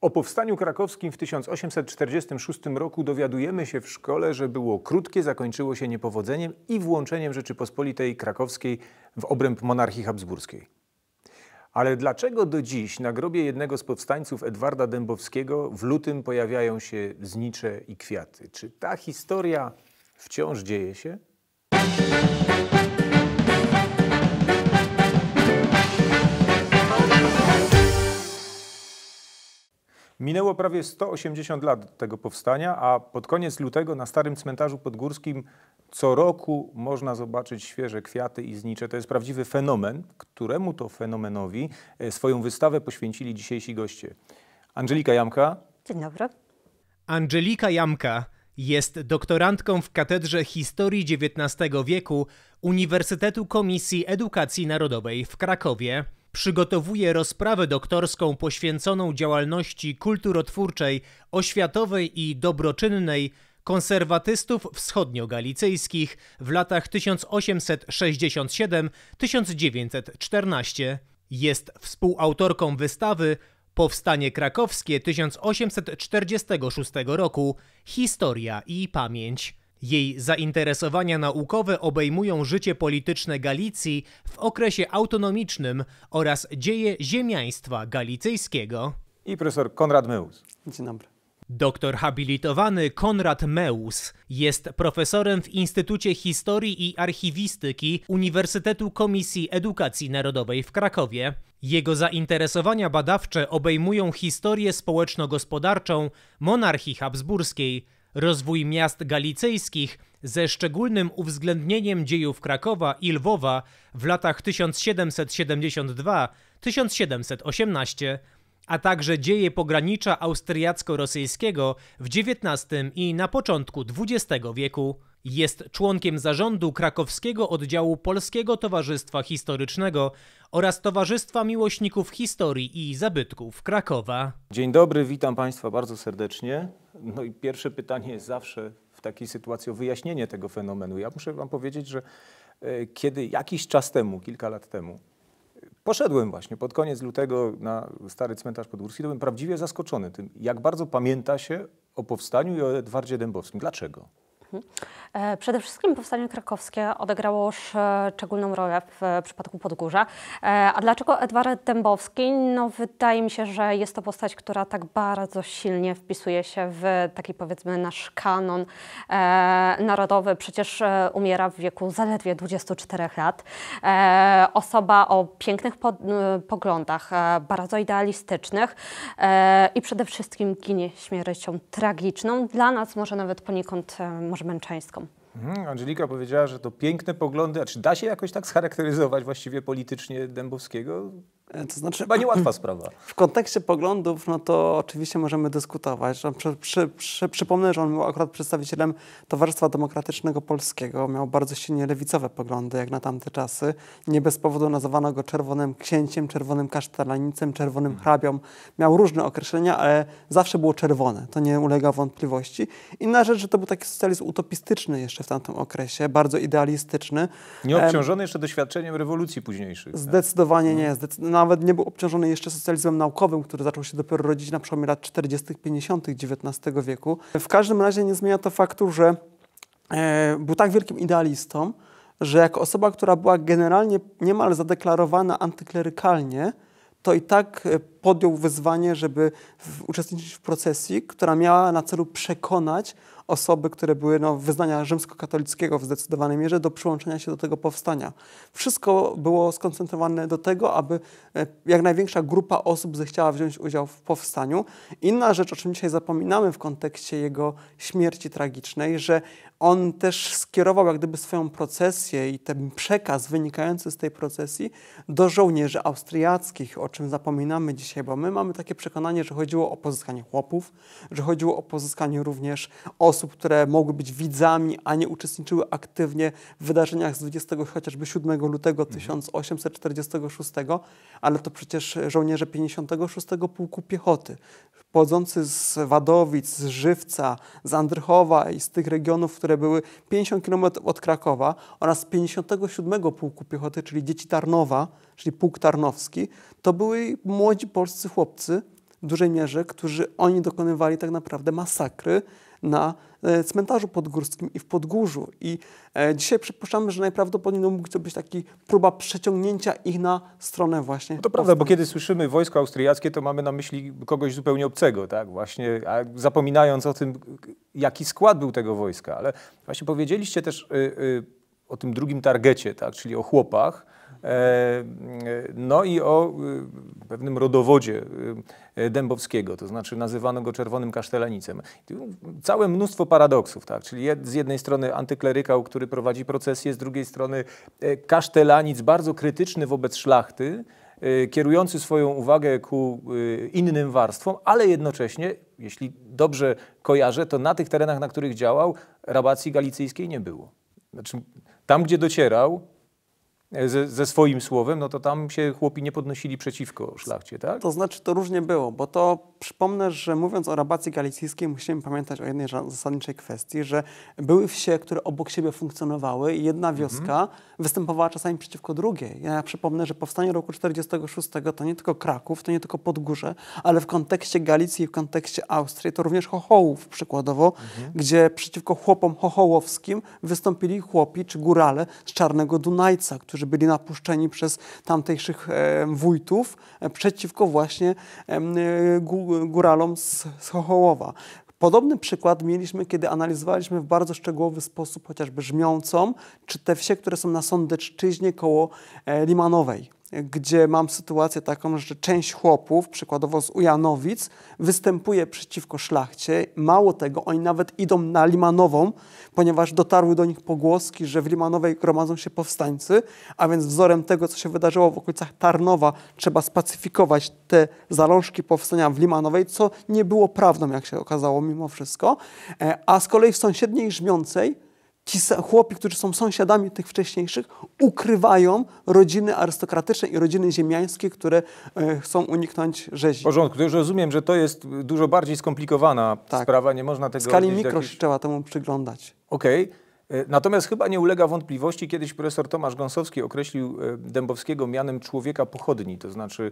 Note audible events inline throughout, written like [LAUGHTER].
O powstaniu krakowskim w 1846 roku dowiadujemy się w szkole, że było krótkie, zakończyło się niepowodzeniem i włączeniem Rzeczypospolitej Krakowskiej w obręb monarchii habsburskiej. Ale dlaczego do dziś na grobie jednego z powstańców Edwarda Dębowskiego w lutym pojawiają się znicze i kwiaty? Czy ta historia wciąż dzieje się? Minęło prawie 180 lat od tego powstania, a pod koniec lutego na Starym Cmentarzu Podgórskim co roku można zobaczyć świeże kwiaty i znicze. To jest prawdziwy fenomen, któremu to fenomenowi e, swoją wystawę poświęcili dzisiejsi goście. Angelika Jamka. Dzień dobry. Angelika Jamka jest doktorantką w Katedrze Historii XIX wieku Uniwersytetu Komisji Edukacji Narodowej w Krakowie przygotowuje rozprawę doktorską poświęconą działalności kulturotwórczej, oświatowej i dobroczynnej konserwatystów wschodniogalicyjskich w latach 1867-1914. Jest współautorką wystawy Powstanie Krakowskie 1846 roku Historia i Pamięć. Jej zainteresowania naukowe obejmują życie polityczne Galicji w okresie autonomicznym oraz dzieje ziemiaństwa galicyjskiego. I profesor Konrad Meus. Dzień dobry. Doktor habilitowany Konrad Meus jest profesorem w Instytucie Historii i Archiwistyki Uniwersytetu Komisji Edukacji Narodowej w Krakowie. Jego zainteresowania badawcze obejmują historię społeczno-gospodarczą monarchii habsburskiej, Rozwój miast galicyjskich ze szczególnym uwzględnieniem dziejów Krakowa i Lwowa w latach 1772-1718 a także dzieje pogranicza austriacko-rosyjskiego w XIX i na początku XX wieku. Jest członkiem zarządu krakowskiego oddziału Polskiego Towarzystwa Historycznego oraz Towarzystwa Miłośników Historii i Zabytków Krakowa. Dzień dobry, witam Państwa bardzo serdecznie. No i pierwsze pytanie jest zawsze w takiej sytuacji o wyjaśnienie tego fenomenu. Ja muszę Wam powiedzieć, że e, kiedy jakiś czas temu, kilka lat temu, Poszedłem właśnie pod koniec lutego na stary cmentarz podwórski, byłem prawdziwie zaskoczony tym, jak bardzo pamięta się o powstaniu i o Edwardzie Dębowskim. Dlaczego? Mhm. E, przede wszystkim powstanie krakowskie odegrało szczególną rolę w przypadku Podgórza. E, a dlaczego Edward Dębowski? No, wydaje mi się, że jest to postać, która tak bardzo silnie wpisuje się w taki powiedzmy nasz kanon e, narodowy. Przecież umiera w wieku zaledwie 24 lat. Osoba o pięknych poglądach, bardzo idealistycznych i przede wszystkim ginie śmiercią tragiczną. Dla nas może nawet poniekąd może męczeńską. Mhm, Angelika powiedziała, że to piękne poglądy, a czy da się jakoś tak scharakteryzować właściwie politycznie Dębowskiego? E, to znaczy, Chyba niełatwa [LAUGHS] sprawa. W kontekście poglądów, no to oczywiście możemy dyskutować. No, przy, przy, przy, przypomnę, że on był akurat przedstawicielem Towarzystwa Demokratycznego Polskiego. Miał bardzo silnie lewicowe poglądy, jak na tamte czasy. Nie bez powodu nazywano go czerwonym księciem, czerwonym kasztelanicem, czerwonym mhm. hrabią. Miał różne określenia, ale zawsze było czerwone. To nie ulega wątpliwości. Inna rzecz, że to był taki socjalizm utopistyczny jeszcze w tamtym okresie, bardzo idealistyczny. Nie obciążony jeszcze doświadczeniem rewolucji późniejszych. Tak? Zdecydowanie tak? nie. Zdecyd nawet nie był obciążony jeszcze socjalizmem naukowym, który zaczął się dopiero rodzić na przełomie lat 40., 50. XIX wieku. W każdym razie nie zmienia to faktu, że e, był tak wielkim idealistą, że jako osoba, która była generalnie niemal zadeklarowana antyklerykalnie, to i tak e, podjął wyzwanie, żeby uczestniczyć w procesji, która miała na celu przekonać osoby, które były no, wyznania rzymskokatolickiego w zdecydowanej mierze, do przyłączenia się do tego powstania. Wszystko było skoncentrowane do tego, aby e, jak największa grupa osób zechciała wziąć udział w powstaniu. Inna rzecz, o czym dzisiaj zapominamy w kontekście jego śmierci tragicznej, że on też skierował jak gdyby swoją procesję i ten przekaz wynikający z tej procesji do żołnierzy austriackich, o czym zapominamy dzisiaj, bo my mamy takie przekonanie, że chodziło o pozyskanie chłopów, że chodziło o pozyskanie również osób, osób, które mogły być widzami, a nie uczestniczyły aktywnie w wydarzeniach z 20 chociażby 7 lutego 1846, mhm. ale to przecież żołnierze 56 Pułku Piechoty, pochodzący z Wadowic, z Żywca, z Andrychowa i z tych regionów, które były 50 km od Krakowa oraz 57 Pułku Piechoty, czyli dzieci Tarnowa, czyli Pułk Tarnowski, to były młodzi polscy chłopcy w dużej mierze, którzy oni dokonywali tak naprawdę masakry na e, cmentarzu podgórskim i w Podgórzu. I e, dzisiaj przypuszczamy, że najprawdopodobniej no, mógł to być taki próba przeciągnięcia ich na stronę właśnie. No to prawda, bo kiedy słyszymy wojsko austriackie, to mamy na myśli kogoś zupełnie obcego, tak? Właśnie zapominając o tym, jaki skład był tego wojska. Ale właśnie powiedzieliście też y, y, o tym drugim targecie, tak? Czyli o chłopach. E, no i o e, pewnym rodowodzie e, Dębowskiego, to znaczy nazywano go czerwonym kasztelanicem. Całe mnóstwo paradoksów, tak? czyli z jednej strony antyklerykał, który prowadzi procesję, z drugiej strony kasztelanic bardzo krytyczny wobec szlachty, kierujący swoją uwagę ku innym warstwom, ale jednocześnie, jeśli dobrze kojarzę, to na tych terenach, na których działał, rabacji galicyjskiej nie było. Znaczy, tam, gdzie docierał, ze, ze, swoim słowem, no to tam się chłopi nie podnosili przeciwko szlachcie, tak? To znaczy, to różnie było, bo to przypomnę, że mówiąc o rabacji galicyjskiej, musimy pamiętać o jednej zasadniczej kwestii, że były wsie, które obok siebie funkcjonowały i jedna mhm. wioska mhm. występowała czasami przeciwko drugiej. Ja przypomnę, że powstanie roku 46 to nie tylko Kraków, to nie tylko Podgórze, ale w kontekście Galicji i w kontekście Austrii to również Chochołów przykładowo, mhm. gdzie przeciwko chłopom chochołowskim wystąpili chłopi czy górale z Czarnego Dunajca, którzy którzy byli napuszczeni przez tamtejszych e, wójtów e, przeciwko właśnie e, góralom z Sochołowa. Podobny przykład mieliśmy, kiedy analizowaliśmy w bardzo szczegółowy sposób chociażby Żmiącą, czy te wsie, które są na Sądeczczyźnie koło Limanowej gdzie mam sytuację taką, że część chłopów, przykładowo z Ujanowic, występuje przeciwko szlachcie. Mało tego, oni nawet idą na Limanową, ponieważ dotarły do nich pogłoski, że w Limanowej gromadzą się powstańcy, a więc wzorem tego, co się wydarzyło w okolicach Tarnowa, trzeba spacyfikować te zalążki powstania w Limanowej, co nie było prawdą, jak się okazało mimo wszystko. E, a z kolei w sąsiedniej Żmiącej ci chłopi, którzy są sąsiadami tych wcześniejszych, ukrywają rodziny arystokratyczne i rodziny ziemiańskie, które e, chcą uniknąć rzezi. W porządku, to już rozumiem, że to jest dużo bardziej skomplikowana tak. sprawa, nie można tego... W skali mikro jakiś... trzeba temu przyglądać. Okej. Okay. E, natomiast chyba nie ulega wątpliwości, kiedyś profesor Tomasz Gąsowski określił e, Dębowskiego mianem człowieka pochodni, to znaczy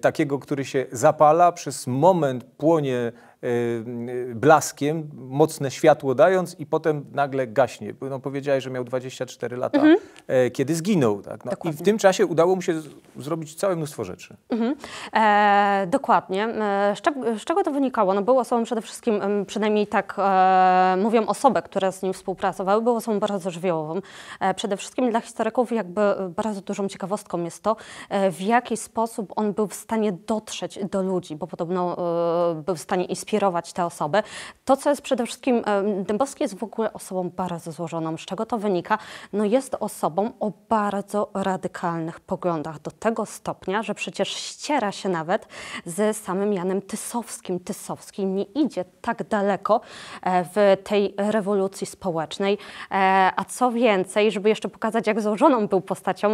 takiego, który się zapala, przez moment płonie Y, y, blaskiem, mocne światło dając i potem nagle gaśnie. No, powiedziałeś, że miał 24 lata, mhm. E, kiedy zginął. Tak? No, I w tym czasie udało mu się zrobić całe mnóstwo rzeczy. Mhm. E, dokładnie. E, z, z, czego to wynikało? No, był osobą przede wszystkim, przynajmniej tak e, mówią osoby, które z nim współpracowały, był osobą bardzo żywiołową. E, przede wszystkim dla historyków jakby e, bardzo dużą ciekawostką jest to, w jaki sposób on był w stanie dotrzeć do ludzi, bo podobno był w stanie inspirować te osoby. To, co jest przede wszystkim, e, Dębowski jest w ogóle osobą bardzo złożoną. Z czego to wynika? No jest osobą o bardzo radykalnych poglądach, do tego stopnia, że przecież ściera się nawet z samym Janem Tysowskim. Tysowski nie idzie tak daleko e, w tej rewolucji społecznej, e, a co więcej, żeby jeszcze pokazać, jak złożoną był postacią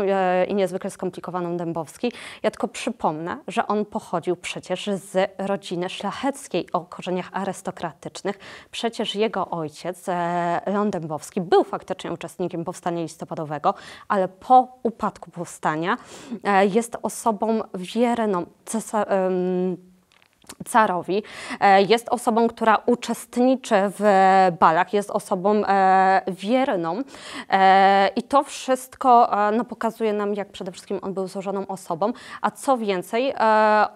i niezwykle skomplikowaną Dębowski, ja tylko przypomnę, że on pochodził przecież z rodziny szlacheckiej o korzeniach arystokratycznych. Przecież jego ojciec, e, Leon Dębowski, był faktycznie uczestnikiem powstania listopadowego, ale po upadku powstania e, jest osobą wierną cesarzowi carowi. E, jest osobą, która uczestniczy w e, balach, jest osobą e, wierną i to wszystko no, pokazuje nam, jak przede wszystkim on był złożoną osobą, a co więcej,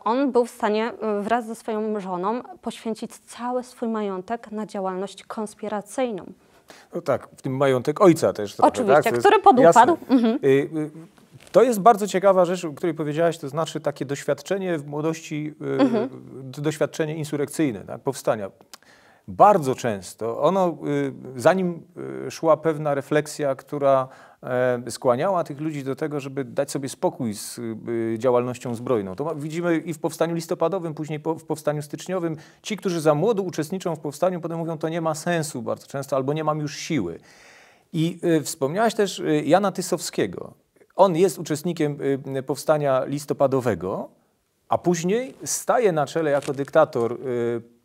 on był w stanie wraz ze swoją żoną poświęcić cały swój majątek na działalność konspiracyjną. No tak, w tym majątek ojca też. Trochę, tak? Oczywiście, tak? który podupadł. Mhm. Y, y, to jest bardzo ciekawa rzecz, o której powiedziałaś, to znaczy takie doświadczenie w młodości, y, mhm. doświadczenie insurekcyjne, tak, powstania. Bardzo często ono, y, zanim y, szła pewna refleksja, która e, skłaniała tych ludzi do tego, żeby dać sobie spokój z działalnością zbrojną. To widzimy i w powstaniu listopadowym, później w powstaniu styczniowym. Ci, którzy za młodu uczestniczą w powstaniu, potem mówią, to nie ma sensu bardzo często, albo nie mam już siły. I wspomniałaś też Jana Tysowskiego. On jest uczestnikiem y, powstania listopadowego, a później staje na czele jako dyktator y,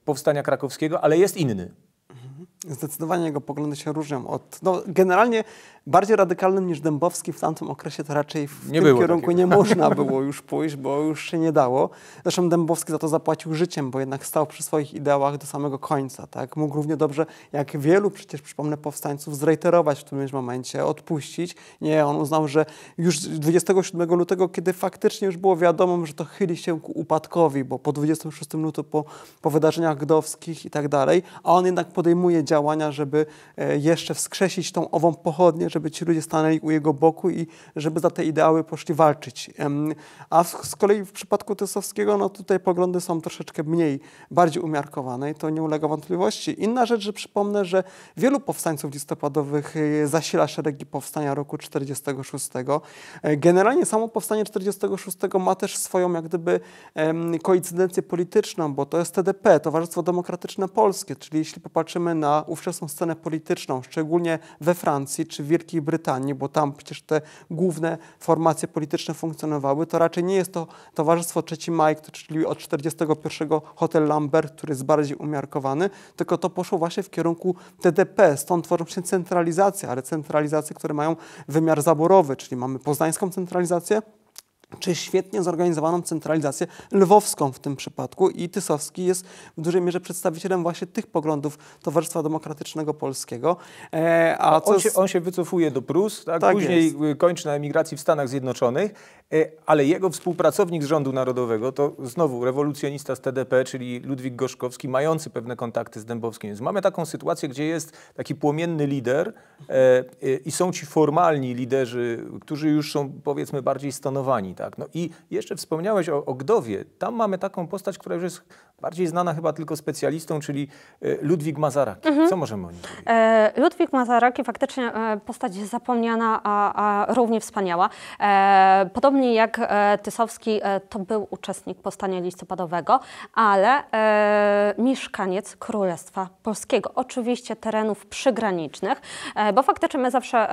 powstania krakowskiego, ale jest inny. Mhm. Zdecydowanie jego poglądy się różnią od. No, generalnie bardziej radykalnym niż Dębowski w tamtym okresie to raczej w nie tym kierunku takiego. nie [LAUGHS] można było już pójść, bo już się nie dało. Zresztą Dębowski za to zapłacił życiem, bo jednak stał przy swoich ideałach do samego końca. Tak? Mógł równie dobrze, jak wielu przecież przypomnę powstańców, zrejterować w którymś momencie, odpuścić. Nie, on uznał, że już 27 lutego, kiedy faktycznie już było wiadomo, że to chyli się ku upadkowi, bo po 26 lutego, po, po wydarzeniach gdowskich i tak dalej, a on jednak podejmuje działania, żeby e, jeszcze wskrzesić tą ową pochodnię, żeby żeby ci ludzie stanęli u jego boku i żeby za te ideały poszli walczyć. A z kolei w przypadku Tysowskiego, no tutaj poglądy są troszeczkę mniej, bardziej umiarkowane i to nie ulega wątpliwości. Inna rzecz, że przypomnę, że wielu powstańców listopadowych e, zasila szeregi powstania roku 46. E, generalnie samo powstanie 46 ma też swoją jak gdyby koincydencję polityczną, bo to jest TDP, Towarzystwo Demokratyczne Polskie, czyli jeśli popatrzymy na ówczesną scenę polityczną, szczególnie we Francji czy w Wielkiej Brytanii, bo tam przecież te główne formacje polityczne funkcjonowały, to raczej nie jest to Towarzystwo 3 Maj, czyli od 41 Hotel Lambert, który jest bardziej umiarkowany, tylko to poszło właśnie w kierunku TDP, stąd tworzą się centralizacje, ale centralizacje, które mają wymiar zaborowy, czyli mamy poznańską centralizację, czy świetnie zorganizowaną centralizację lwowską w tym przypadku i Tysowski jest w dużej mierze przedstawicielem właśnie tych poglądów Towarzystwa Demokratycznego Polskiego. E, a on, się, on się wycofuje do Prus, tak? tak później jest. Y, kończy na emigracji w Stanach Zjednoczonych, e, ale jego współpracownik z rządu narodowego to znowu rewolucjonista z TDP, czyli Ludwik Gorzkowski, mający pewne kontakty z Dębowskim. Więc mamy taką sytuację, gdzie jest taki płomienny lider e, e i są ci formalni liderzy, którzy już są powiedzmy bardziej stanowani. Tak? No i jeszcze wspomniałeś o, o Gdowie. Tam mamy taką postać, która już jest bardziej znana chyba tylko specjalistą, czyli y, Ludwik Mazaraki. Mhm. Co możemy o nim powiedzieć? E, Ludwik Mazaraki faktycznie e, postać zapomniana, a, a równie wspaniała. E, podobnie jak Tysowski, to był uczestnik powstania listopadowego, ale mieszkaniec Królestwa Polskiego. Oczywiście terenów przygranicznych, bo faktycznie my zawsze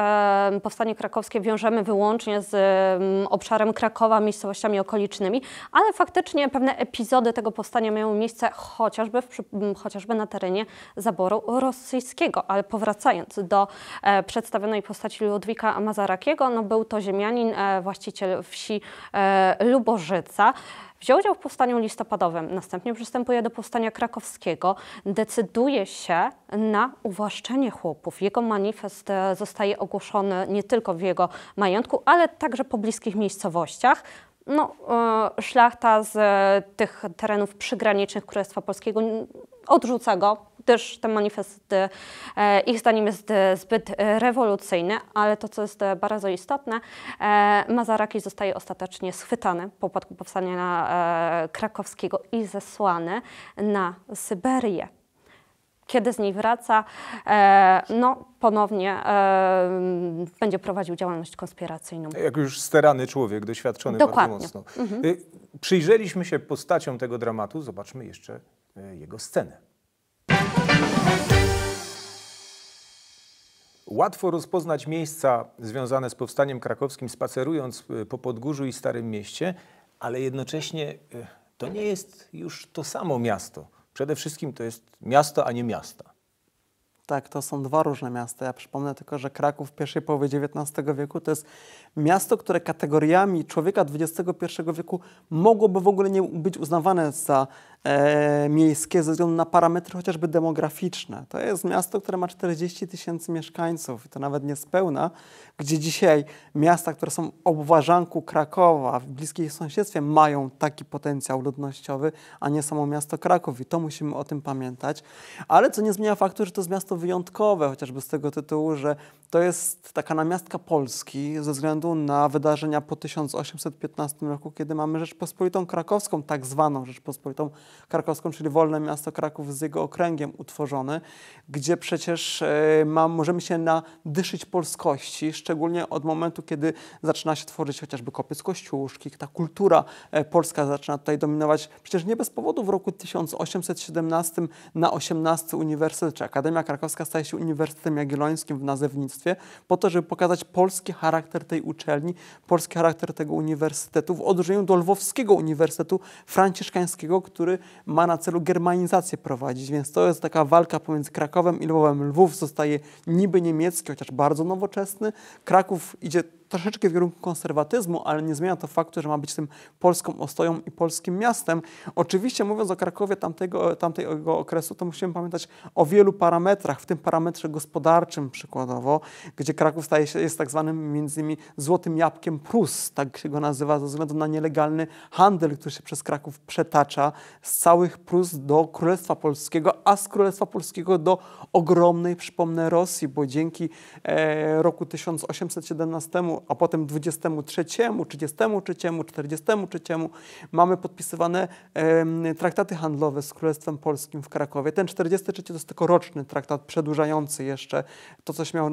powstanie krakowskie wiążemy wyłącznie z mm, obszarem Krakowa, Krakowa, miejscowościami okolicznymi, ale faktycznie pewne epizody tego powstania miały miejsce chociażby, w, chociażby na terenie zaboru rosyjskiego. Ale powracając do e, przedstawionej postaci Ludwika Mazarakiego, no był to ziemianin, e, właściciel wsi e, Lubożyca. Wziął udział w powstaniu listopadowym, następnie przystępuje do powstania krakowskiego, decyduje się na uwłaszczenie chłopów. Jego manifest e, zostaje ogłoszony nie tylko w jego majątku, ale także po bliskich miejscowościach. No, e, szlachta z e, tych terenów przygranicznych Królestwa Polskiego odrzuca go, gdyż ten manifest e, ich zdaniem jest e, zbyt e, rewolucyjny, ale to, co jest bardzo istotne, Mazaraki zostaje ostatecznie schwytany po upadku powstania krakowskiego i zesłany na Syberię kiedy z niej wraca, no ponownie będzie prowadził działalność konspiracyjną. Jak już sterany człowiek, doświadczony Dokładnie. bardzo mocno. Mhm. Y, przyjrzeliśmy się postaciom tego dramatu, zobaczmy jeszcze e, jego scenę. Łatwo rozpoznać miejsca związane z powstaniem krakowskim, spacerując e, po Podgórzu i Starym Mieście, ale jednocześnie e, to nie jest już to samo miasto. Przede wszystkim to jest miasto, a nie miasta. Tak, to są dwa różne miasta. Ja przypomnę tylko, że Kraków w pierwszej połowie XIX wieku to jest miasto, które kategoriami człowieka XXI wieku mogłoby w ogóle nie być uznawane za e, miejskie ze względu na parametry chociażby demograficzne. To jest miasto, które ma 40 tysięcy mieszkańców i to nawet niespełna, gdzie dzisiaj miasta, które są obważanku Krakowa, w bliskim sąsiedztwie mają taki potencjał ludnościowy, a nie samo miasto Kraków i to musimy o tym pamiętać. Ale co nie zmienia faktu, że to jest miasto wyjątkowe, chociażby z tego tytułu, że to jest taka namiastka Polski ze względu względu na wydarzenia po 1815 roku, kiedy mamy Rzeczpospolitą Krakowską, tak zwaną Rzeczpospolitą Krakowską, czyli wolne miasto Kraków z jego okręgiem utworzony, gdzie przecież e, ma, możemy się nadyszyć polskości, szczególnie od momentu, kiedy zaczyna się tworzyć chociażby kopiec Kościuszki, ta kultura e, polska zaczyna tutaj dominować. Przecież nie bez powodu w roku 1817 na 18 Uniwersytet, czy Akademia Krakowska staje się Uniwersytetem Jagiellońskim w nazewnictwie, po to, żeby pokazać polski charakter tej uczelni uczelni, polski charakter tego uniwersytetu w odróżnieniu do Lwowskiego Uniwersytetu Franciszkańskiego, który ma na celu germanizację prowadzić. Więc to jest taka walka pomiędzy Krakowem i Lwowem. Lwów zostaje niby niemiecki, chociaż bardzo nowoczesny. Kraków idzie troszeczkę w kierunku konserwatyzmu, ale nie zmienia to faktu, że ma być tym polską ostoją i polskim miastem. Oczywiście mówiąc o Krakowie tamtego, tamtego okresu, to musimy pamiętać o wielu parametrach, w tym parametrze gospodarczym przykładowo, gdzie Kraków staje się, jest tak zwanym między innymi złotym jabłkiem Prus, tak się go nazywa ze względu na nielegalny handel, który się przez Kraków przetacza z całych Prus do Królestwa Polskiego, a z Królestwa Polskiego do ogromnej, przypomnę, Rosji, bo dzięki e, roku 1817 a potem 23, 33, 43 mamy podpisywane traktaty handlowe z Królestwem Polskim w Krakowie. Ten 43 to jest tylko roczny traktat przedłużający jeszcze to, co miało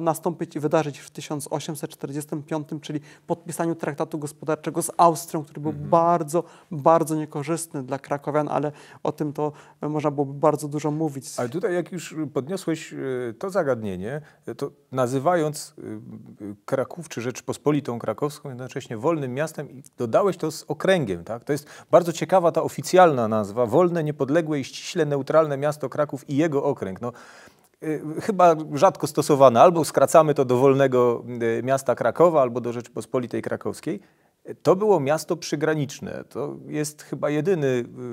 nastąpić i wydarzyć w 1845, czyli podpisaniu traktatu gospodarczego z Austrią, który był mhm. bardzo, bardzo niekorzystny dla Krakowian, ale o tym to można byłoby bardzo dużo mówić. Ale tutaj jak już podniosłeś e, to zagadnienie, e, to nazywając e, Kraków Kraków czy Rzeczpospolitą Krakowską, jednocześnie wolnym miastem i dodałeś to z okręgiem. Tak? To jest bardzo ciekawa ta oficjalna nazwa, wolne, niepodległe i ściśle neutralne miasto Kraków i jego okręg. No, y, chyba rzadko stosowana. Albo skracamy to do wolnego y, miasta Krakowa, albo do Rzeczypospolitej Krakowskiej. To było miasto przygraniczne. To jest chyba jedyny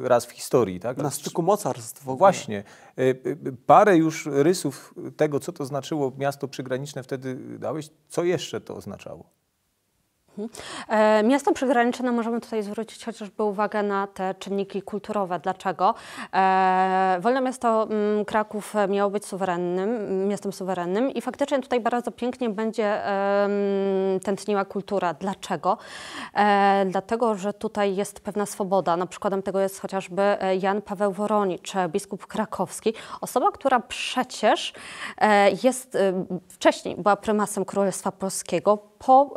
y, raz w historii. Tak? Na styku mocarstw. W ogóle. Właśnie. Y, y, parę już rysów tego, co to znaczyło miasto przygraniczne wtedy dałeś. Co jeszcze to oznaczało? Mhm. E, miasto przygraniczne no możemy tutaj zwrócić chociażby uwagę na te czynniki kulturowe. Dlaczego? E, wolne Miasto mm, Kraków miało być suwerennym, miastem suwerennym i faktycznie tutaj bardzo pięknie będzie tętniła kultura. Dlaczego? E, dlatego, że tutaj jest pewna swoboda. Na przykładem tego jest chociażby Jan Paweł Woronicz, biskup krakowski. Osoba, która przecież jest wcześniej była prymasem Królestwa Polskiego, po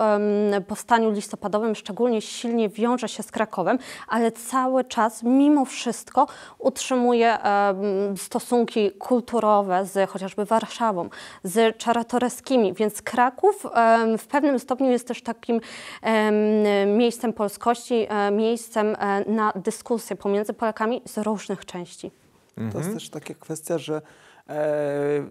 powstaniu listopadowym szczególnie silnie wiąże się z Krakowem, ale cały czas mimo wszystko utrzymuje stosunki kulturowe z chociażby Warszawą, z Czaratoreskimi, więc Kraków w pewnym stopniu jest też takim miejscem polskości, e, miejscem e, na dyskusję pomiędzy Polakami z różnych części. To jest mhm. też taka kwestia, że E,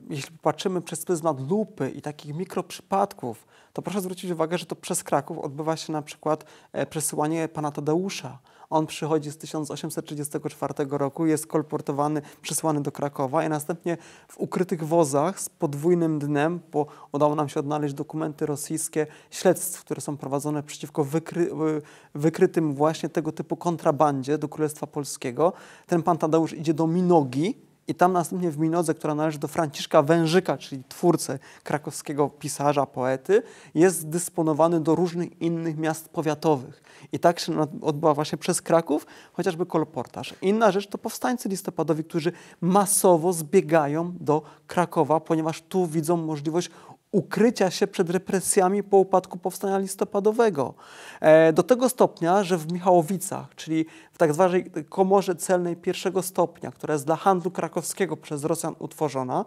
jeśli patrzymy przez pryzmat lupy i takich mikroprzypadków, to proszę zwrócić uwagę, że to przez Kraków odbywa się na przykład e, przesyłanie pana Tadeusza. On przychodzi z 1834 roku, jest kolportowany, przesyłany do Krakowa i następnie w ukrytych wozach z podwójnym dnem, bo udało nam się odnaleźć dokumenty rosyjskie śledztw, które są prowadzone przeciwko wykry, e, wykrytym właśnie tego typu kontrabandzie do Królestwa Polskiego. Ten pan Tadeusz idzie do Minogi, i tam następnie w Minodze, która należy do Franciszka Wężyka, czyli twórcę krakowskiego pisarza, poety, jest dysponowany do różnych innych miast powiatowych. I tak się odbywa właśnie przez Kraków, chociażby kolportaż. Inna rzecz to powstańcy listopadowi, którzy masowo zbiegają do Krakowa, ponieważ tu widzą możliwość ukrycia się przed represjami po upadku powstania listopadowego. E, do tego stopnia, że w Michałowicach, czyli w tak zwanej komorze celnej pierwszego stopnia, która jest dla handlu krakowskiego przez Rosjan utworzona,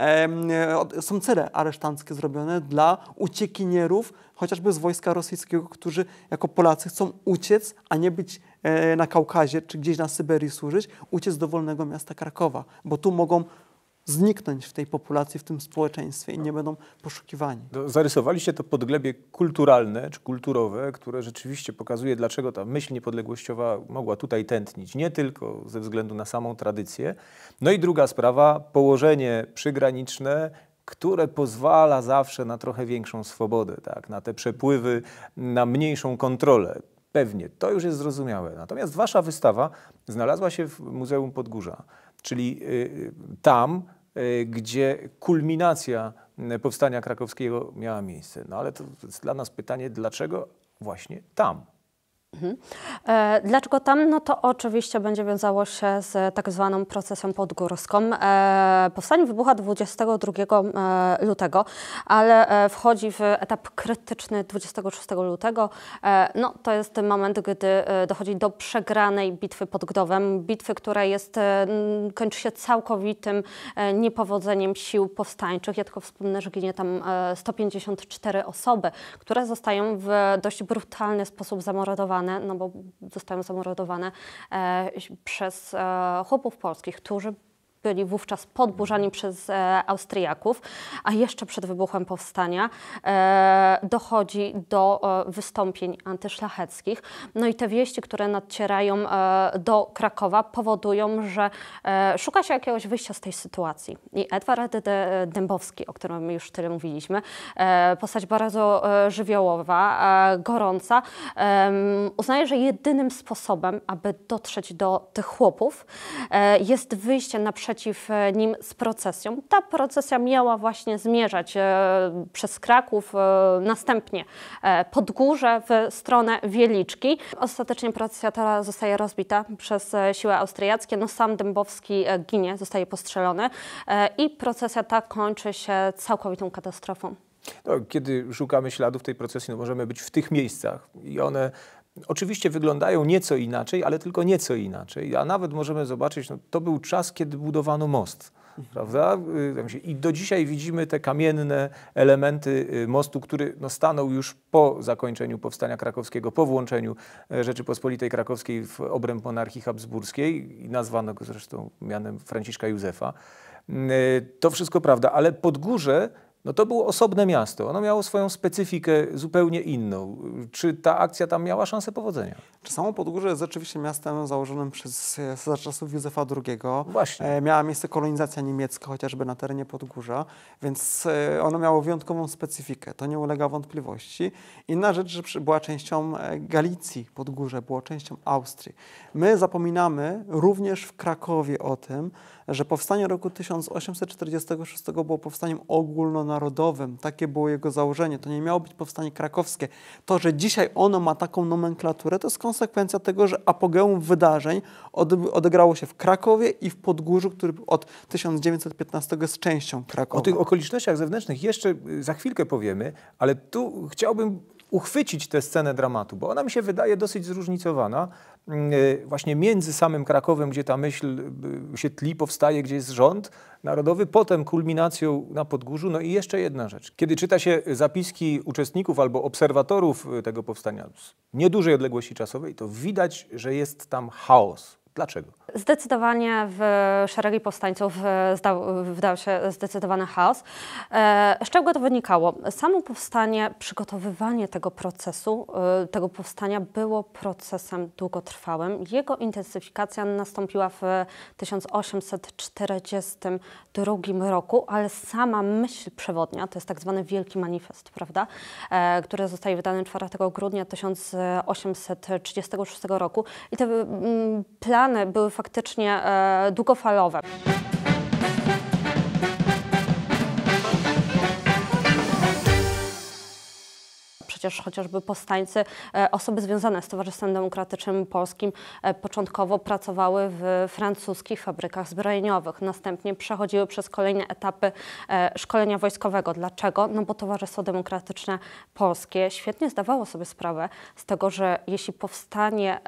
e, są cele aresztanckie zrobione dla uciekinierów, chociażby z wojska rosyjskiego, którzy jako Polacy chcą uciec, a nie być e, na Kaukazie czy gdzieś na Syberii służyć, uciec do wolnego miasta Krakowa, bo tu mogą zniknąć w tej populacji, w tym społeczeństwie i nie będą poszukiwani. No, Zarysowaliście to podglebie kulturalne czy kulturowe, które rzeczywiście pokazuje, dlaczego ta myśl niepodległościowa mogła tutaj tętnić, nie tylko ze względu na samą tradycję. No i druga sprawa, położenie przygraniczne, które pozwala zawsze na trochę większą swobodę, tak? na te przepływy, na mniejszą kontrolę. Pewnie, to już jest zrozumiałe. Natomiast wasza wystawa znalazła się w Muzeum Podgórza, czyli y, y, tam Y, gdzie kulminacja y, powstania krakowskiego miała miejsce. No ale to jest dla nas pytanie, dlaczego właśnie tam? Mhm. E, dlaczego tam? No to oczywiście będzie wiązało się z tak zwaną procesją podgórską. E, powstanie wybucha 22 e, lutego, ale wchodzi w etap krytyczny 26 lutego. no to jest moment, gdy dochodzi do przegranej bitwy pod Gdowem, bitwy, która jest, kończy się całkowitym niepowodzeniem sił powstańczych. Ja tylko wspomnę, że ginie tam 154 osoby, które zostają w dość brutalny sposób zamordowane no bo zostały zamordowane e, przez e, chłopów polskich, którzy byli wówczas podburzani przez e, Austriaków, a jeszcze przed wybuchem powstania e, dochodzi do e, wystąpień antyszlacheckich. No i te wieści, które nadcierają e, do Krakowa powodują, że e, szuka się jakiegoś wyjścia z tej sytuacji. I Edward D Dębowski, o którym już tyle mówiliśmy, e, postać bardzo żywiołowa, gorąca, uznaje, że jedynym sposobem, aby dotrzeć do tych chłopów jest wyjście naprzeciw przeciw e, nim z procesją. Ta procesja miała właśnie zmierzać e, przez Kraków, e, następnie pod górze w stronę Wieliczki. Ostatecznie procesja ta zostaje rozbita przez siły austriackie. No sam Dębowski ginie, zostaje postrzelony i procesja ta kończy się całkowitą katastrofą. No, kiedy szukamy śladów tej procesji, no możemy być w tych miejscach i one Oczywiście wyglądają nieco inaczej, ale tylko nieco inaczej. A nawet możemy zobaczyć, no, to był czas, kiedy budowano most. Mhm. Prawda? Y, I do dzisiaj widzimy te kamienne elementy y, mostu, który no, stanął już po zakończeniu powstania krakowskiego, po włączeniu e, Rzeczypospolitej Krakowskiej w obręb monarchii habsburskiej i nazwano go zresztą mianem Franciszka Józefa. Y, to wszystko prawda, ale pod górze no to było osobne miasto. Ono miało swoją specyfikę zupełnie inną. Czy ta akcja tam miała szansę powodzenia? Czy samo Podgórze jest rzeczywiście miastem założonym przez za czasów Józefa II. Właśnie. E, miała miejsce kolonizacja niemiecka chociażby na terenie Podgórza, więc e, ono miało wyjątkową specyfikę. To nie ulega wątpliwości. Inna rzecz, że była częścią e, Galicji Podgórze, było częścią Austrii. My zapominamy również w Krakowie o tym, że powstanie roku 1846 było powstaniem ogólnonarodowym. Takie było jego założenie. To nie miało być powstanie krakowskie. To, że dzisiaj ono ma taką nomenklaturę, to jest konsekwencja tego, że apogeum wydarzeń odegrało się w Krakowie i w Podgórzu, który od 1915 jest częścią Krakowa. O tych okolicznościach zewnętrznych jeszcze y, za chwilkę powiemy, ale tu chciałbym uchwycić tę scenę dramatu, bo ona mi się wydaje dosyć zróżnicowana. Mm, e, właśnie między samym Krakowem, gdzie ta myśl e, się tli, powstaje, gdzie jest rząd narodowy, potem kulminacją na Podgórzu. No i jeszcze jedna rzecz. Kiedy czyta się zapiski uczestników albo obserwatorów e, tego powstania z niedużej odległości czasowej, to widać, że jest tam chaos Dlaczego? Zdecydowanie w szeregi powstańców e, zdał, wdał się zdecydowany chaos. E, z czego to wynikało? Samo powstanie, przygotowywanie tego procesu, e, tego powstania było procesem długotrwałym. Jego intensyfikacja nastąpiła w 1842 roku, ale sama myśl przewodnia, to jest tak zwany Wielki Manifest, prawda, który zostaje wydany 4 grudnia 1836 roku i te mm, plany były faktycznie e, długofalowe. przecież chociażby powstańcy, e, osoby związane z Towarzystwem Demokratycznym Polskim e, początkowo pracowały w francuskich fabrykach zbrojeniowych, następnie przechodziły przez kolejne etapy e, szkolenia wojskowego. Dlaczego? No bo Towarzystwo Demokratyczne Polskie świetnie zdawało sobie sprawę z tego, że jeśli powstanie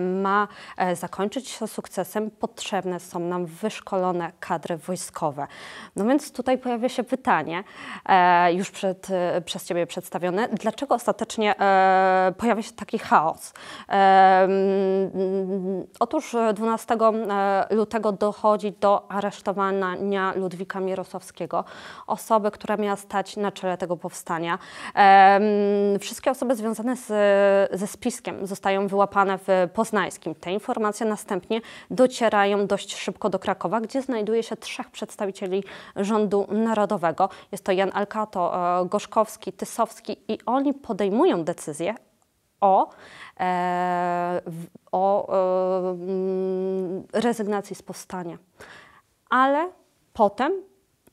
ma zakończyć się sukcesem, potrzebne są nam wyszkolone kadry wojskowe. No więc tutaj pojawia się pytanie, już przed, przez Ciebie przedstawione, dlaczego dlaczego ostatecznie e, pojawia się taki chaos? E, mm, otóż 12 e, lutego dochodzi do aresztowania Ludwika Mierosławskiego, osoby, która miała stać na czele tego powstania. Mm, wszystkie osoby związane z, ze spiskiem zostają wyłapane w Poznańskim. Te informacje następnie docierają dość szybko do Krakowa, gdzie znajduje się trzech przedstawicieli rządu narodowego. Jest to Jan Alkato, Gorzkowski, Tysowski i oni podejmują decyzję o, e, o e, mm, rezygnacji z powstania. Ale potem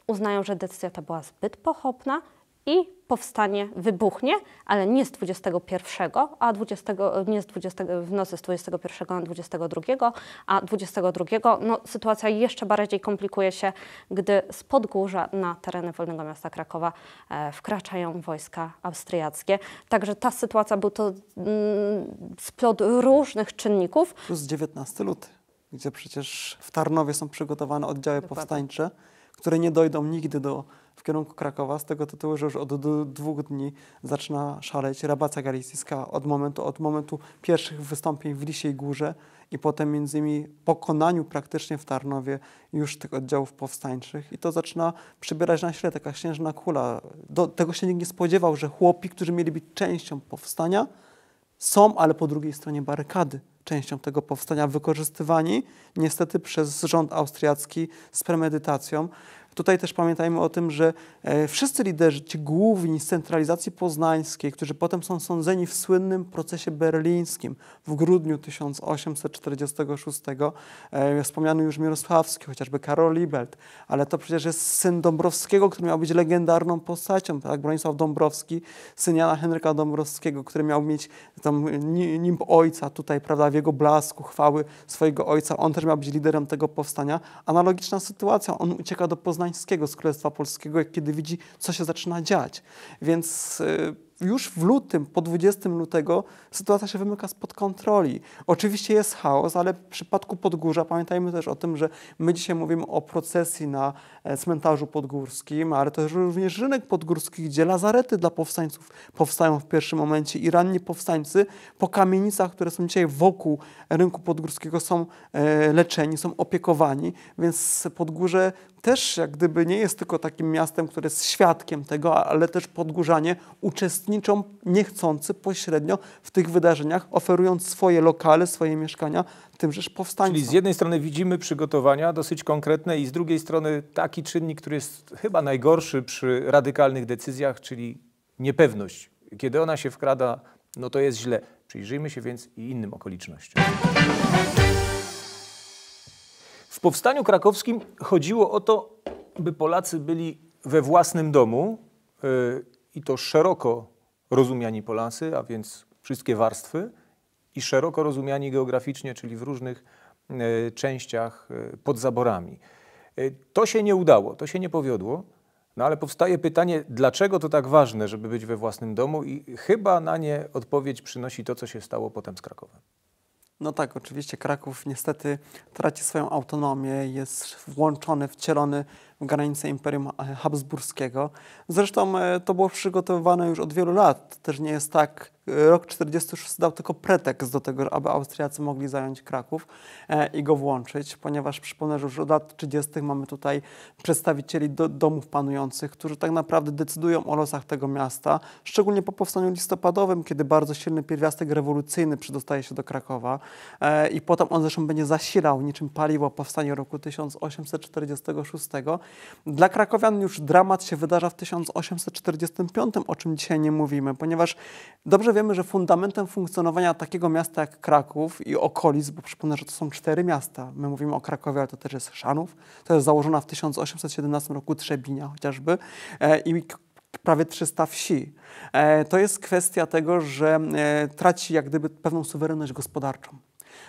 uznają, że decyzja ta była zbyt pochopna i powstanie wybuchnie, ale nie z 21, a 20, nie z 20, w nocy z 21 na 22, a 22 no, sytuacja jeszcze bardziej komplikuje się, gdy z Podgórza na tereny Wolnego Miasta Krakowa e, wkraczają wojska austriackie. Także ta sytuacja był to mm, splot różnych czynników. Plus 19 luty, gdzie przecież w Tarnowie są przygotowane oddziały Dokładnie. powstańcze które nie dojdą nigdy do, w kierunku Krakowa z tego tytułu, że już od dwóch dni zaczyna szaleć rabaca galicyjska od momentu, od momentu pierwszych wystąpień w Lisiej Górze i potem między innymi pokonaniu praktycznie w Tarnowie już tych oddziałów powstańczych i to zaczyna przybierać na sile taka śnieżna kula. Do, tego się nikt nie spodziewał, że chłopi, którzy mieli być częścią powstania są, ale po drugiej stronie barykady częścią tego powstania, wykorzystywani niestety przez rząd austriacki z premedytacją. Tutaj też pamiętajmy o tym, że e, wszyscy liderzy, ci główni z centralizacji poznańskiej, którzy potem są sądzeni w słynnym procesie berlińskim w grudniu 1846, e, wspomniany już Mirosławski, chociażby Karol Liebelt, ale to przecież jest syn Dąbrowskiego, który miał być legendarną postacią, tak? Bronisław Dąbrowski, syn Jana Henryka Dąbrowskiego, który miał mieć tam ojca tutaj, prawda, w jego blasku chwały swojego ojca, on też miał być liderem tego powstania. Analogiczna sytuacja, on ucieka do Poznania Poznańskiego z Królestwa Polskiego, kiedy widzi, co się zaczyna dziać. Więc y, już w lutym, po 20 lutego, sytuacja się wymyka spod kontroli. Oczywiście jest chaos, ale w przypadku Podgórza pamiętajmy też o tym, że my dzisiaj mówimy o procesji na e, cmentarzu podgórskim, ale jest również rynek podgórski, gdzie lazarety dla powstańców powstają w pierwszym momencie i ranni powstańcy po kamienicach, które są dzisiaj wokół rynku podgórskiego są e, leczeni, są opiekowani, więc Podgórze też jak gdyby nie jest tylko takim miastem, które jest świadkiem tego, ale też Podgórzanie uczestniczy uczestniczą niechcący pośrednio w tych wydarzeniach, oferując swoje lokale, swoje mieszkania tymżeż powstańcom. Czyli z jednej strony widzimy przygotowania dosyć konkretne i z drugiej strony taki czynnik, który jest chyba najgorszy przy radykalnych decyzjach, czyli niepewność. Kiedy ona się wkrada, no to jest źle. Przyjrzyjmy się więc i innym okolicznościom. W powstaniu krakowskim chodziło o to, by Polacy byli we własnym domu yy, i to szeroko rozumiani Polacy, a więc wszystkie warstwy i szeroko rozumiani geograficznie, czyli w różnych e, częściach e, pod zaborami. E, to się nie udało, to się nie powiodło, no ale powstaje pytanie, dlaczego to tak ważne, żeby być we własnym domu i chyba na nie odpowiedź przynosi to, co się stało potem z Krakowem. No tak, oczywiście Kraków niestety traci swoją autonomię, jest włączony, wcielony granice Imperium e, Habsburskiego. Zresztą e, to było przygotowywane już od wielu lat. Też nie jest tak, e, rok 46 dał tylko pretekst do tego, aby Austriacy mogli zająć Kraków i go włączyć, ponieważ przypomnę, że już od lat 30. mamy tutaj przedstawicieli do, domów panujących, którzy tak naprawdę decydują o losach tego miasta, szczególnie po powstaniu listopadowym, kiedy bardzo silny pierwiastek rewolucyjny przedostaje się do Krakowa i potem on zresztą będzie zasilał niczym paliwo powstanie roku 1846, dla krakowian już dramat się wydarza w 1845, o czym dzisiaj nie mówimy, ponieważ dobrze wiemy, że fundamentem funkcjonowania takiego miasta jak Kraków i okolic, bo przypomnę, że to są cztery miasta, my mówimy o Krakowie, ale to też jest Szanów, to jest założona w 1817 roku Trzebinia chociażby e, i prawie 300 wsi. E, to jest kwestia tego, że e, traci jak gdyby pewną suwerenność gospodarczą.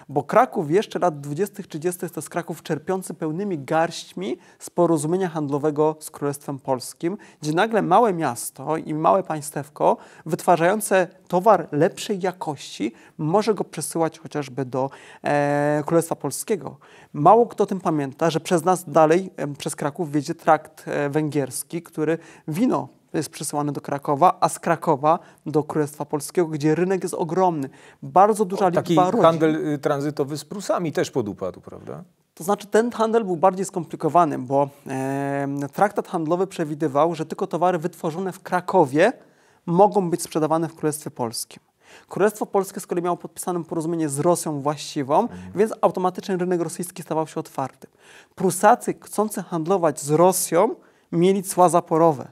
Bo Kraków jeszcze lat 20-30 to jest Kraków czerpiący pełnymi garśćmi z porozumienia handlowego z Królestwem Polskim, gdzie nagle małe miasto i małe państewko wytwarzające towar lepszej jakości może go przesyłać chociażby do e, Królestwa Polskiego. Mało kto o tym pamięta, że przez nas dalej, e, przez Kraków wiedzie trakt e, węgierski, który wino jest przesyłany do Krakowa, a z Krakowa do Królestwa Polskiego, gdzie rynek jest ogromny. Bardzo duża o, liczba Taki handel y, tranzytowy z Prusami też podupadł, prawda? To znaczy ten handel był bardziej skomplikowany, bo e, traktat handlowy przewidywał, że tylko towary wytworzone w Krakowie mogą być sprzedawane w Królestwie Polskim. Królestwo Polskie z kolei miało podpisane porozumienie z Rosją właściwą, mhm. więc automatycznie rynek rosyjski stawał się otwarty. Prusacy chcący handlować z Rosją mieli cła zaporowe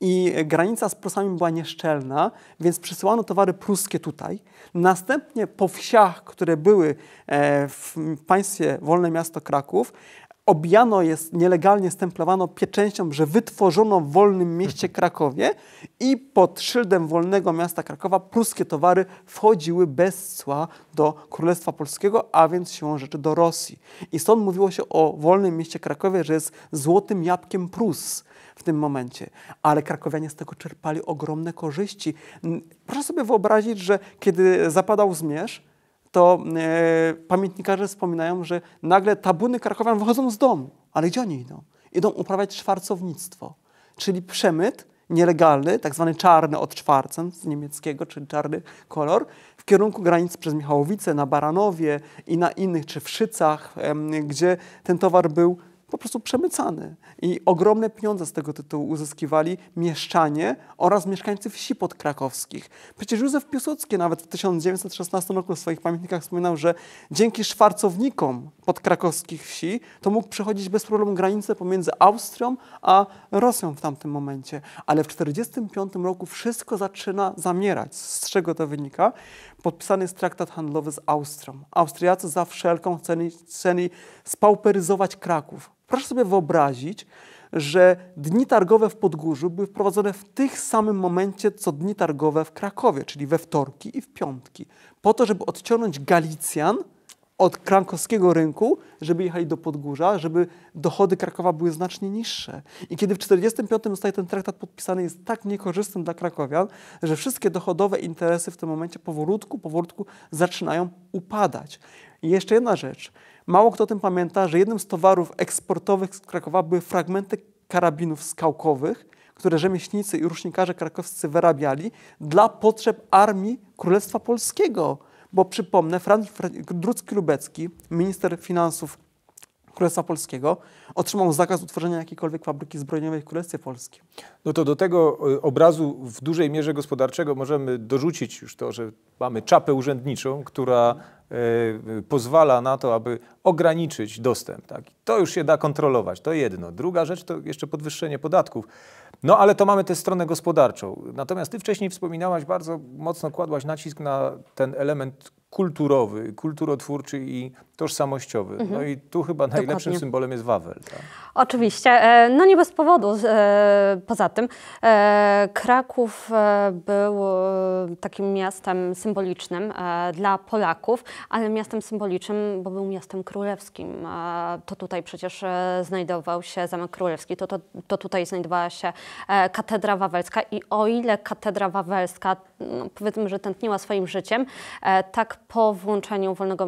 i granica z Prusami była nieszczelna, więc przesyłano towary pruskie tutaj. Następnie po wsiach, które były e, w państwie Wolne Miasto Kraków, obijano je, nielegalnie stemplowano pieczęcią, że wytworzono w wolnym mieście Krakowie i pod szyldem wolnego miasta Krakowa pruskie towary wchodziły bez cła do Królestwa Polskiego, a więc siłą rzeczy do Rosji. I stąd mówiło się o wolnym mieście Krakowie, że jest złotym jabłkiem Prus w tym momencie. Ale krakowianie z tego czerpali ogromne korzyści. Proszę sobie wyobrazić, że kiedy zapadał zmierzch, to e, pamiętnikarze wspominają, że nagle tabuny krakowian wychodzą z domu. Ale gdzie oni idą? Idą uprawiać szwarcownictwo, czyli przemyt nielegalny, tak zwany czarny od czwarcem z niemieckiego, czyli czarny kolor, w kierunku granic przez Michałowice, na Baranowie i na innych, czy w Szycach, gdzie ten towar był po prostu przemycany. I ogromne pieniądze z tego tytułu uzyskiwali mieszczanie oraz mieszkańcy wsi podkrakowskich. Przecież Józef Piłsudski nawet w 1916 roku w swoich pamiętnikach wspominał, że dzięki szwarcownikom podkrakowskich wsi to mógł przechodzić bez problemu granicę pomiędzy Austrią a Rosją w tamtym momencie. Ale w 1945 roku wszystko zaczyna zamierać. Z czego to wynika? Podpisany jest traktat handlowy z Austrią. Austriacy za wszelką cenę chcieli spauperyzować Kraków. Proszę sobie wyobrazić, że dni targowe w Podgórzu były wprowadzone w tych samym momencie, co dni targowe w Krakowie, czyli we wtorki i w piątki, po to, żeby odciągnąć Galicjan od krankowskiego rynku, żeby jechali do Podgórza, żeby dochody Krakowa były znacznie niższe. I kiedy w 1945 zostaje ten traktat podpisany, jest tak niekorzystny dla Krakowian, że wszystkie dochodowe interesy w tym momencie powolutku, powolutku zaczynają upadać. I jeszcze jedna rzecz. Mało kto o tym pamięta, że jednym z towarów eksportowych z Krakowa były fragmenty karabinów skałkowych, które rzemieślnicy i rusznikarze krakowscy wyrabiali dla potrzeb armii Królestwa Polskiego. Bo przypomnę, Franz Drucki Lubecki, minister finansów Królestwa Polskiego, otrzymał zakaz utworzenia jakiejkolwiek fabryki zbrojeniowej w Królestwie Polskim. No to do tego e, obrazu w dużej mierze gospodarczego możemy dorzucić już to, że mamy czapę urzędniczą, która e, pozwala na to, aby ograniczyć dostęp. Tak? To już się da kontrolować, to jedno. Druga rzecz to jeszcze podwyższenie podatków. No ale to mamy tę stronę gospodarczą. Natomiast ty wcześniej wspominałaś, bardzo mocno kładłaś nacisk na ten element kulturowy, kulturotwórczy i tożsamościowy. No mhm. No i tu chyba najlepszym Dokładnie. symbolem jest Wawel. Tak? Oczywiście. E, no nie bez powodu. E, poza tym e, Kraków był takim miastem symbolicznym dla Polaków, ale miastem symbolicznym, bo był miastem królewskim. To tutaj przecież znajdował się Zamek Królewski, to, to, to tutaj znajdowała się Katedra Wawelska i o ile Katedra Wawelska no, powiedzmy, że tętniła swoim życiem, e, tak po włączeniu wolnego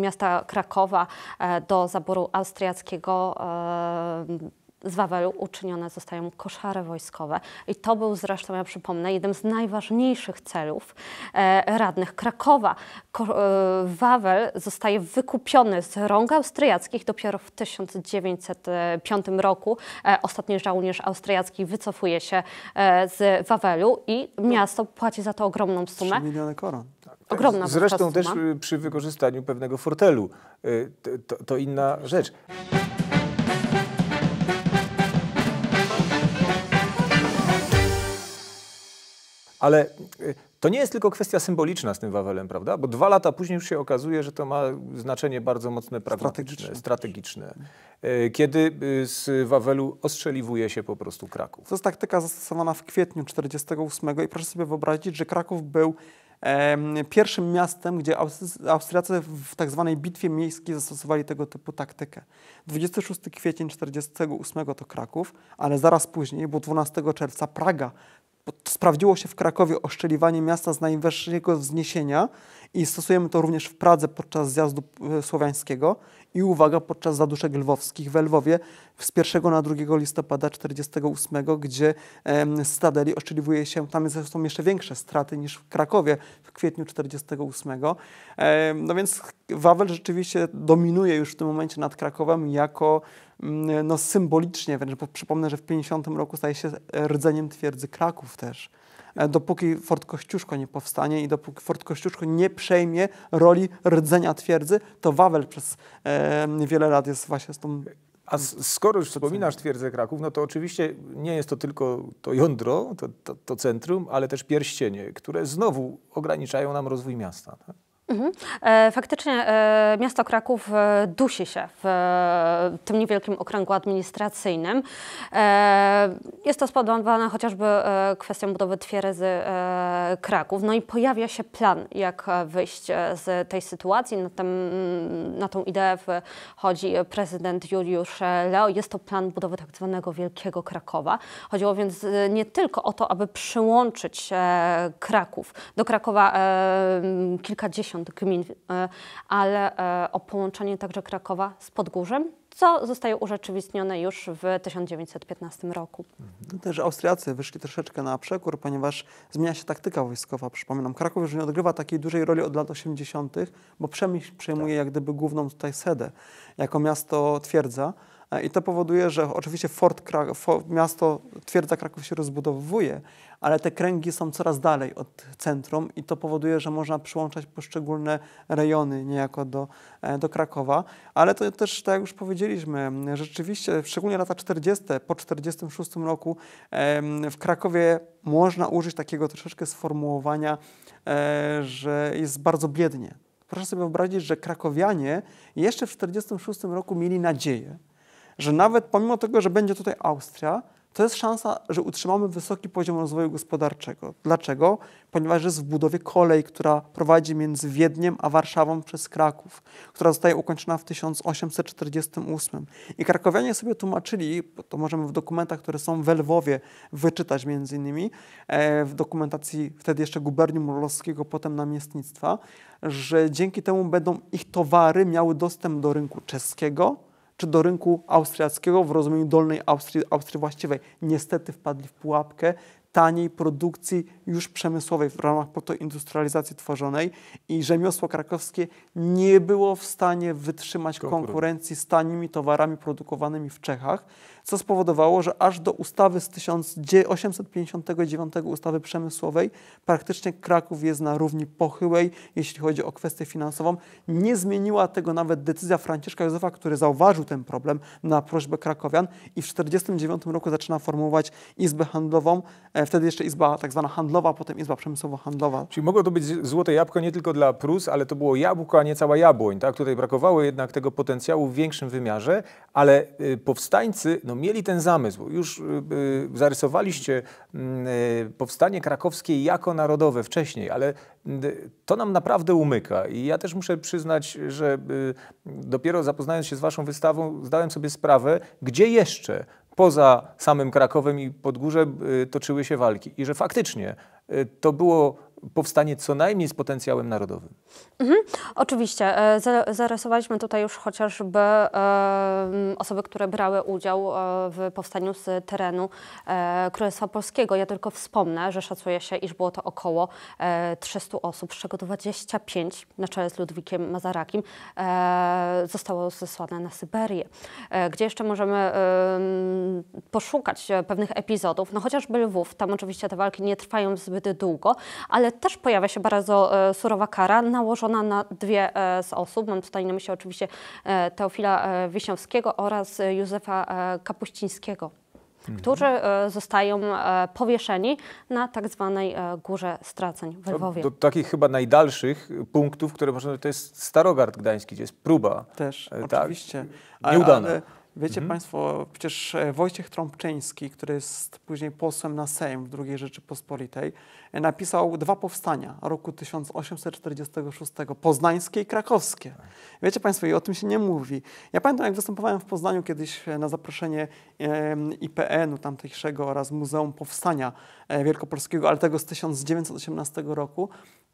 miasta Krakowa e, do zaboru austriackiego e, z Wawelu uczynione zostają koszary wojskowe. I to był zresztą, ja przypomnę, jeden z najważniejszych celów e, radnych Krakowa. Ko e, Wawel zostaje wykupiony z rąk austriackich dopiero w 1905 roku. E, ostatni żołnierz austriacki wycofuje się e, z Wawelu i miasto płaci za to ogromną sumę. 3 miliony koron. Tak. Ogromna Zresztą też suma. Y, przy wykorzystaniu pewnego fortelu. Y, to, to inna rzecz. Ale y, to nie jest tylko kwestia symboliczna z tym Wawelem, prawda? Bo dwa lata później już się okazuje, że to ma znaczenie bardzo mocne strategiczne. strategiczne. Y, kiedy y, z Wawelu ostrzeliwuje się po prostu Kraków. To jest taktyka zastosowana w kwietniu 1948 i proszę sobie wyobrazić, że Kraków był pierwszym miastem, gdzie Austriacy w tak zwanej bitwie miejskiej zastosowali tego typu taktykę. 26 kwietnia 1948 to Kraków, ale zaraz później, bo 12 czerwca Praga sprawdziło się w Krakowie oszczeliwanie miasta z najwyższego wzniesienia i stosujemy to również w Pradze podczas zjazdu e, słowiańskiego i uwaga podczas zaduszek lwowskich w Lwowie z 1 na 2 listopada 48, gdzie z Stadeli oszczeliwuje się, tam jest są jeszcze większe straty niż w Krakowie w kwietniu 48. no więc Wawel rzeczywiście dominuje już w tym momencie nad Krakowem jako Mm, no, symbolicznie wręcz, bo przypomnę, że w 50 roku staje się rdzeniem twierdzy Kraków też. E, dopóki Fort Kościuszko nie powstanie i dopóki Fort Kościuszko nie przejmie roli rdzenia twierdzy, to Wawel przez e, wiele lat jest właśnie z tą a skoro już wspominasz twierdzę Kraków, no to oczywiście nie jest to tylko to jądro, to, to, to centrum, ale też pierścienie, które znowu ograniczają nam rozwój miasta. Tak? Mhm. E, faktycznie e, miasto Kraków e, dusi się w tym niewielkim okręgu administracyjnym. Jest to spowodowane chociażby kwestią budowy twierzy Kraków. No i pojawia się plan, jak wyjść z tej sytuacji. Na, no tem mm, na tą ideę wchodzi prezydent Juliusz Leo. Jest to plan budowy tak zwanego Wielkiego Krakowa. Chodziło więc nie tylko o to, aby przyłączyć Kraków do Krakowa kilkadziesiąt gmin, e, ale e, o połączenie także Krakowa z Podgórzem, co zostaje urzeczywistnione już w 1915 roku. No też Austriacy wyszli troszeczkę na przekór, ponieważ zmienia się taktyka wojskowa. Przypominam, Kraków już nie odgrywa takiej dużej roli od lat 80., bo Przemyśl przejmuje tak. jak gdyby główną tutaj sedę jako miasto twierdza. E, I to powoduje, że oczywiście Fort Fort, miasto, twierdza Kraków się rozbudowuje, ale te kręgi są coraz dalej od centrum i to powoduje, że można przyłączać poszczególne rejony niejako do, e, do Krakowa. Ale to też, tak jak już powiedzieliśmy, rzeczywiście, szczególnie lata 40., po 46 roku w Krakowie można użyć takiego troszeczkę sformułowania, e, że jest bardzo biednie. Proszę sobie wyobrazić, że krakowianie jeszcze w 1946 roku mieli nadzieję, że nawet pomimo tego, że będzie tutaj Austria, to jest szansa, że utrzymamy wysoki poziom rozwoju gospodarczego. Dlaczego? Ponieważ jest w budowie kolej, która prowadzi między Wiedniem a Warszawą przez Kraków, która zostaje ukończona w 1848. I krakowianie sobie tłumaczyli, to możemy w dokumentach, które są we Lwowie wyczytać między innymi, e, w dokumentacji wtedy jeszcze gubernium rolowskiego, potem namiestnictwa, że dzięki temu będą ich towary miały dostęp do rynku czeskiego, czy do rynku austriackiego w rozumieniu dolnej Austrii, Austrii właściwej. Niestety wpadli w pułapkę taniej produkcji już przemysłowej w ramach protoindustrializacji tworzonej i rzemiosło krakowskie nie było w stanie wytrzymać konkurencji z tanimi towarami produkowanymi w Czechach co spowodowało, że aż do ustawy z 1859 ustawy przemysłowej praktycznie Kraków jest na równi pochyłej, jeśli chodzi o kwestię finansową. Nie zmieniła tego nawet decyzja Franciszka Józefa, który zauważył ten problem na prośbę krakowian i w 1949 roku zaczyna formułować Izbę Handlową, e, wtedy jeszcze Izba tak zwana handlowa, potem Izba Przemysłowo-Handlowa. Czyli mogło to być złote jabłko nie tylko dla Prus, ale to było jabłko, a nie cała jabłoń. Tak? Tutaj brakowało jednak tego potencjału w większym wymiarze, ale y, powstańcy no, mieli ten zamysł. Już y, y, zarysowaliście mm, y, powstanie krakowskie jako narodowe wcześniej, ale to nam naprawdę umyka. I ja też muszę przyznać, że dopiero zapoznając się z waszą wystawą, zdałem sobie sprawę, gdzie jeszcze poza samym Krakowem i Podgórze toczyły się walki. I że faktycznie to było powstanie co najmniej z potencjałem narodowym. Mhm, oczywiście. E, zarysowaliśmy tutaj już chociażby e, osoby, które brały udział e, w powstaniu z terenu Królestwa Polskiego. Ja tylko wspomnę, że szacuje się, iż było to około 300 osób, z czego 25 na czele z Ludwikiem Mazarakiem zostało zesłane na Syberię, gdzie jeszcze możemy mm, poszukać pewnych epizodów. No chociażby Lwów, tam oczywiście te walki nie trwają zbyt długo, ale też pojawia się bardzo e, surowa kara nałożona na dwie e, z osób. Mam tutaj na myśli oczywiście e, Teofila Wiśniowskiego oraz Józefa Kapuścińskiego mhm. którzy zostają powieszeni na tak zwanej Górze Straceń w no, Lwowie. Do, do, takich chyba najdalszych punktów, które można to jest Starogard Gdański, gdzie jest próba. Też, tak, oczywiście. Nieudana. Ale, ale Wiecie mhm. Państwo, przecież e, Wojciech Trąbczyński, który jest później posłem na Sejm w II Rzeczypospolitej, e, napisał dwa powstania roku 1846, poznańskie i krakowskie. Tak. Wiecie Państwo, i o tym się nie mówi. Ja pamiętam, jak występowałem w Poznaniu kiedyś e, na zaproszenie IPN-u tamtejszego oraz Muzeum Powstania Wielkopolskiego, ale tego z 1918 roku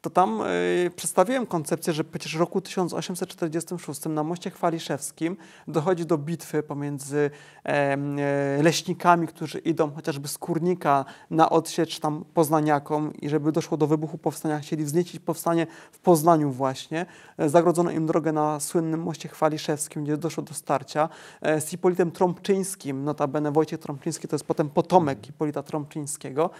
to tam e, przedstawiłem koncepcję, że przecież w roku 1846 na Moście Chwaliszewskim dochodzi do bitwy pomiędzy e, leśnikami, którzy idą chociażby z Kurnika na odsiecz tam poznaniakom i żeby doszło do wybuchu powstania, chcieli wzniecić powstanie w Poznaniu właśnie. E, zagrodzono im drogę na słynnym Moście Chwaliszewskim, gdzie doszło do starcia z Hipolitem Trąbczyńskim, notabene Wojciech Trąbczyński to jest potem potomek Hipolita Trąbczyńskiego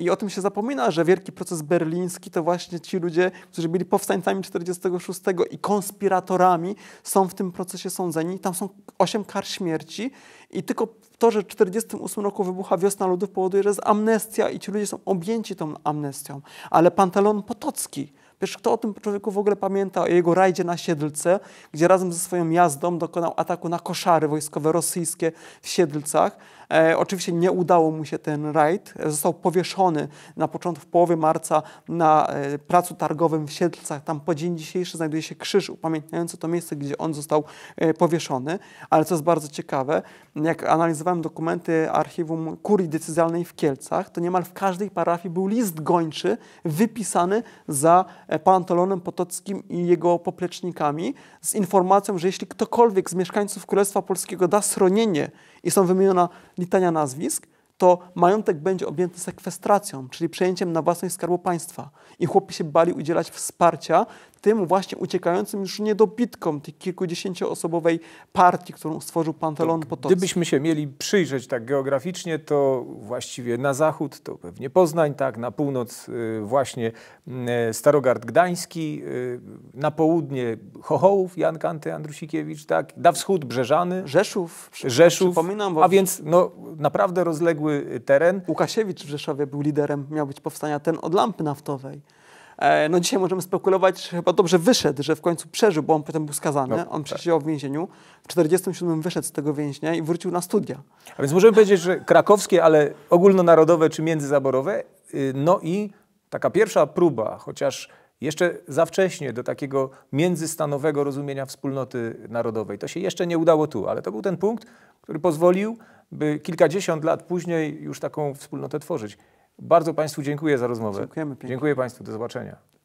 i o tym się zapomina, że wielki proces berliński to to właśnie ci ludzie, którzy byli powstańcami 46 i konspiratorami, są w tym procesie sądzeni. Tam są osiem kar śmierci i tylko to, że w 1948 roku wybucha wiosna ludów, powoduje, że jest amnestia i ci ludzie są objęci tą amnestią. Ale Pantalon Potocki, Wiesz, kto o tym człowieku w ogóle pamięta, o jego rajdzie na Siedlce, gdzie razem ze swoją jazdą dokonał ataku na koszary wojskowe rosyjskie w Siedlcach, E, oczywiście nie udało mu się ten rajd. E, został powieszony na początku, w połowie marca na e, placu targowym w Siedlcach. Tam po dzień dzisiejszy znajduje się krzyż upamiętniający to miejsce, gdzie on został e, powieszony. Ale co jest bardzo ciekawe, jak analizowałem dokumenty archiwum kurii decyzjalnej w Kielcach, to niemal w każdej parafii był list gończy wypisany za e, Pantolonem Potockim i jego poplecznikami z informacją, że jeśli ktokolwiek z mieszkańców Królestwa Polskiego da schronienie i są wymienione litania nazwisk, to majątek będzie objęty sekwestracją, czyli przejęciem na własność Skarbu Państwa. I chłopi się bali udzielać wsparcia tym właśnie uciekającym już niedobitkom tej kilkudziesięcioosobowej partii, którą stworzył Pantelon Potoczny. Gdybyśmy się mieli przyjrzeć tak geograficznie, to właściwie na zachód to pewnie Poznań, tak, na północ y, właśnie y, Starogard Gdański, y, na południe Chochołów, Jan Kanty Andrusikiewicz, tak, na wschód Brzeżany. Rzeszów. Rzeszów, przypominam. Bo... A więc no, naprawdę rozległy teren. Łukasiewicz w Rzeszowie był liderem, miał być powstania ten od lampy naftowej. E, no dzisiaj możemy spekulować, że chyba dobrze wyszedł, że w końcu przeżył, bo on potem był skazany, no, on przesiedział tak. w więzieniu. W 47 wyszedł z tego więzienia i wrócił na studia. A więc możemy powiedzieć, że krakowskie, ale ogólnonarodowe czy międzyzaborowe, y, no i taka pierwsza próba, chociaż jeszcze za wcześnie do takiego międzystanowego rozumienia wspólnoty narodowej. To się jeszcze nie udało tu, ale to był ten punkt, który pozwolił, by kilkadziesiąt lat później już taką wspólnotę tworzyć. Bardzo Państwu dziękuję za rozmowę. Dziękujemy pięknie. Dziękuję Państwu. Do zobaczenia.